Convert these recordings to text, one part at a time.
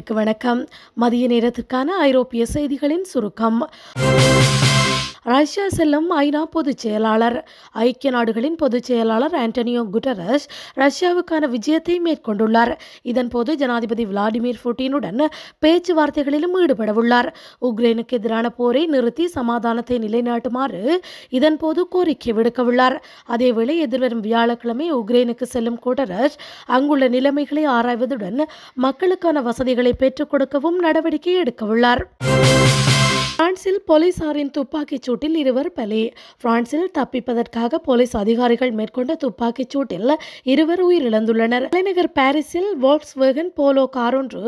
நேயர்களுக்கு வணக்கம் மதிய நேரத்திற்கான ஐரோப்பிய செய்திகளின் சுருக்கம் ரஷ்யா செல்லும் ஐநா பொதுச் செயலாளர் ஐக்கிய நாடுகளின் பொதுச் செயலாளர் ஆண்டனியோ குட்டரஸ் ரஷ்யாவுக்கான விஜயத்தை மேற்கொண்டுள்ளார் இதன்போது ஜனாதிபதி விளாடிமிர் புட்டினுடன் பேச்சுவார்த்தைகளிலும் ஈடுபடவுள்ளார் உக்ரைனுக்கு எதிரான போரை நிறுத்தி சமாதானத்தை நிலைநாட்டுமாறு இதன்போது கோரிக்கை விடுக்கவுள்ளார் அதேவேளை எதிர்வரும் வியாழக்கிழமை உக்ரைனுக்கு செல்லும் குட்டரஸ் அங்குள்ள நிலைமைகளை ஆராய்வதுடன் மக்களுக்கான வசதிகளை பெற்றுக் கொடுக்கவும் நடவடிக்கை எடுக்கவுள்ளார் பிரான்சில் போலீசாரின் துப்பாக்கிச் சூட்டில் இருவர் பலி பிரான்சில் தப்பிப்பதற்காக போலீஸ் அதிகாரிகள் மேற்கொண்ட துப்பாக்கிச் சூட்டில் இருவர் உயிரிழந்துள்ளனர் தலைநகர் பாரிஸில் வேகன் போலோ காரொன்று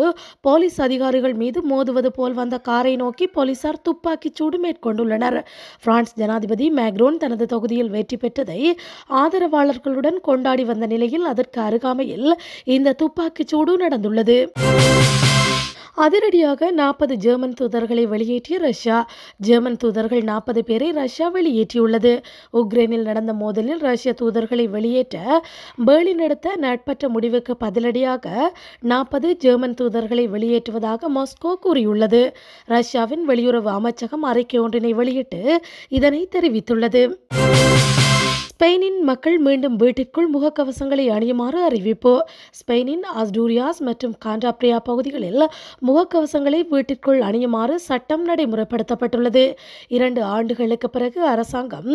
போலீஸ் அதிகாரிகள் மீது மோதுவது போல் வந்த காரை நோக்கி போலீசார் துப்பாக்கிச் சூடு மேற்கொண்டுள்ளனர் பிரான்ஸ் ஜனாதிபதி மேக்ரோன் தனது தொகுதியில் வெற்றி பெற்றதை ஆதரவாளர்களுடன் கொண்டாடி வந்த நிலையில் அதற்கு அருகாமையில் இந்த துப்பாக்கிச் சூடு நடந்துள்ளது அதிரடியாக நாற்பது ஜெர்மன் தூதர்களை வெளியேற்றிய ரஷ்யா ஜெர்மன் தூதர்கள் நாற்பது பேரை ரஷ்யா வெளியேற்றியுள்ளது உக்ரைனில் நடந்த மோதலில் ரஷ்ய தூதர்களை வெளியேற்ற பேர்லின் எடுத்த நட்பற்ற முடிவுக்கு பதிலடியாக நாற்பது ஜெர்மன் தூதர்களை வெளியேற்றுவதாக மாஸ்கோ கூறியுள்ளது ரஷ்யாவின் வெளியுறவு அமைச்சகம் அறிக்கை ஒன்றினை வெளியிட்டு இதனை தெரிவித்துள்ளது ஸ்பெயினின் மக்கள் மீண்டும் வீட்டிற்குள் முகக்கவசங்களை அணியுமாறு அறிவிப்பு ஸ்பெயினின் அஸ்டூரியாஸ் மற்றும் காண்டாப்ரியா பகுதிகளில் முகக்கவசங்களை வீட்டிற்குள் அணியுமாறு சட்டம் நடைமுறைப்படுத்தப்பட்டுள்ளது இரண்டு ஆண்டுகளுக்கு பிறகு அரசாங்கம்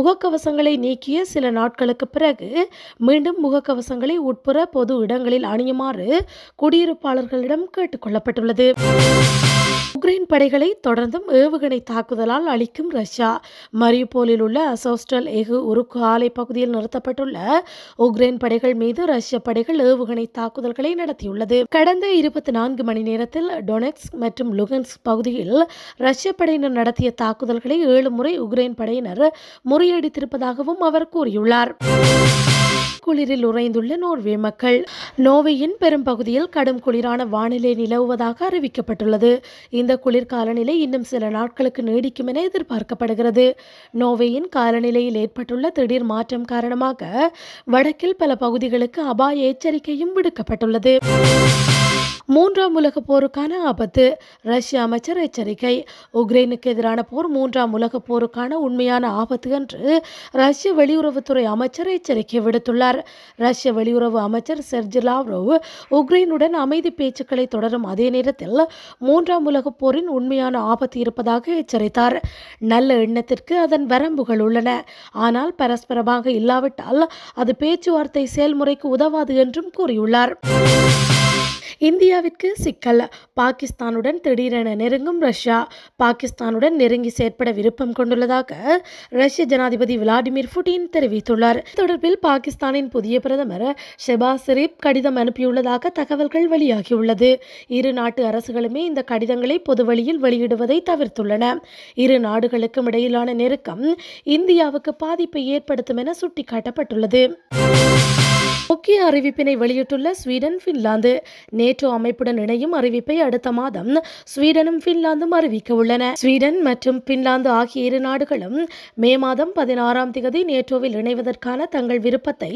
முகக்கவசங்களை நீக்கிய சில நாட்களுக்கு பிறகு மீண்டும் முகக்கவசங்களை உட்புற பொது இடங்களில் அணியுமாறு குடியிருப்பாளர்களிடம் கேட்டுக்கொள்ளப்பட்டுள்ளது உக்ரைன் படைகளை தொடர்ந்தும் ஏவுகணை தாக்குதலால் அளிக்கும் ரஷ்யா மரியுபோலில் உள்ள அசோஸ்டல் எஹு உருக்கா சாலை பகுதியில் நிறுத்தப்பட்டுள்ள உக்ரைன் படைகள் மீது ரஷ்ய படைகள் ஏவுகணை தாக்குதல்களை நடத்தியுள்ளது கடந்த இருபத்தி நான்கு மணி நேரத்தில் டொனெக்ஸ் மற்றும் லுகன்ஸ் பகுதியில் ரஷ்ய படையினர் நடத்திய தாக்குதல்களை ஏழு முறை உக்ரைன் படையினர் முறியடித்திருப்பதாகவும் அவர் கூறியுள்ளார் குளிரில் உறைந்துள்ள நோர்வே மக்கள் நோவையின் பெரும்பகுதியில் கடும் குளிரான வானிலை நிலவுவதாக அறிவிக்கப்பட்டுள்ளது இந்த குளிர் காலநிலை இன்னும் சில நாட்களுக்கு நீடிக்கும் என எதிர்பார்க்கப்படுகிறது நோவையின் காலநிலையில் ஏற்பட்டுள்ள திடீர் மாற்றம் காரணமாக வடக்கில் பல பகுதிகளுக்கு அபாய எச்சரிக்கையும் விடுக்கப்பட்டுள்ளது மூன்றாம் உலக போருக்கான ஆபத்து ரஷ்ய அமைச்சர் எச்சரிக்கை உக்ரைனுக்கு எதிரான போர் மூன்றாம் உலக போருக்கான உண்மையான ஆபத்து என்று ரஷ்ய வெளியுறவுத்துறை அமைச்சர் எச்சரிக்கை விடுத்துள்ளார் ரஷ்ய வெளியுறவு அமைச்சர் செர்ஜி லாவ்ரோவ் உக்ரைனுடன் அமைதி பேச்சுக்களை தொடரும் அதே நேரத்தில் மூன்றாம் உலகப் போரின் உண்மையான ஆபத்து இருப்பதாக எச்சரித்தார் நல்ல எண்ணத்திற்கு அதன் வரம்புகள் உள்ளன ஆனால் பரஸ்பரமாக இல்லாவிட்டால் அது பேச்சுவார்த்தை செயல்முறைக்கு உதவாது என்றும் கூறியுள்ளார் இந்தியாவிற்கு சிக்கல் பாகிஸ்தானுடன் திடீரென நெருங்கும் ரஷ்யா பாகிஸ்தானுடன் நெருங்கி செயற்பட விருப்பம் கொண்டுள்ளதாக ரஷ்ய ஜனாதிபதி விளாடிமிர் புட்டின் தெரிவித்துள்ளார் தொடர்பில் பாகிஸ்தானின் புதிய பிரதமர் ஷெபா ஷெரீப் கடிதம் அனுப்பியுள்ளதாக தகவல்கள் வெளியாகியுள்ளது இரு நாட்டு அரசுகளுமே இந்த கடிதங்களை பொதுவழியில் வெளியிடுவதை தவிர்த்துள்ளன இரு நாடுகளுக்கும் இடையிலான நெருக்கம் இந்தியாவுக்கு பாதிப்பை ஏற்படுத்தும் என சுட்டிக்காட்டப்பட்டுள்ளது முக்கிய அறிவிப்பினை வெளியிட்டுள்ள ஸ்வீடன் பின்லாந்து நேட்டோ அமைப்புடன் இணையும் அறிவிப்பை அடுத்த மாதம் ஸ்வீடனும் பின்லாந்தும் அறிவிக்க உள்ளன ஸ்வீடன் மற்றும் பின்லாந்து ஆகிய இரு நாடுகளும் மே மாதம் பதினாறாம் தேதி நேட்டோவில் இணைவதற்கான தங்கள் விருப்பத்தை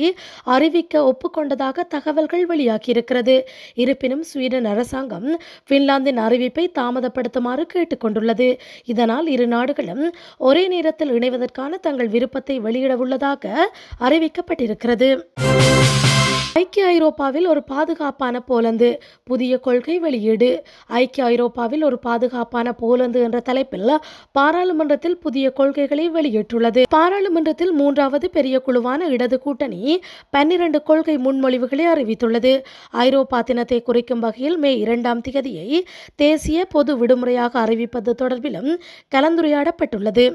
அறிவிக்க ஒப்புக்கொண்டதாக தகவல்கள் வெளியாகியிருக்கிறது இருப்பினும் ஸ்வீடன் அரசாங்கம் பின்லாந்தின் அறிவிப்பை தாமதப்படுத்துமாறு கேட்டுக்கொண்டுள்ளது இதனால் இரு நாடுகளும் ஒரே நேரத்தில் இணைவதற்கான தங்கள் விருப்பத்தை வெளியிட உள்ளதாக அறிவிக்கப்பட்டிருக்கிறது ஐக்கிய ஐரோப்பாவில் ஒரு பாதுகாப்பான போலந்து புதிய கொள்கை வெளியீடு ஐக்கிய ஐரோப்பாவில் ஒரு பாதுகாப்பான போலந்து என்ற தலைப்பில் பாராளுமன்றத்தில் புதிய கொள்கைகளை வெளியிட்டுள்ளது பாராளுமன்றத்தில் மூன்றாவது பெரிய குழுவான இடது கூட்டணி பன்னிரண்டு கொள்கை முன்மொழிவுகளை அறிவித்துள்ளது ஐரோப்பா தினத்தை குறிக்கும் வகையில் மே இரண்டாம் தேதியை தேசிய பொது விடுமுறையாக அறிவிப்பது தொடர்பிலும் கலந்துரையாடப்பட்டுள்ளது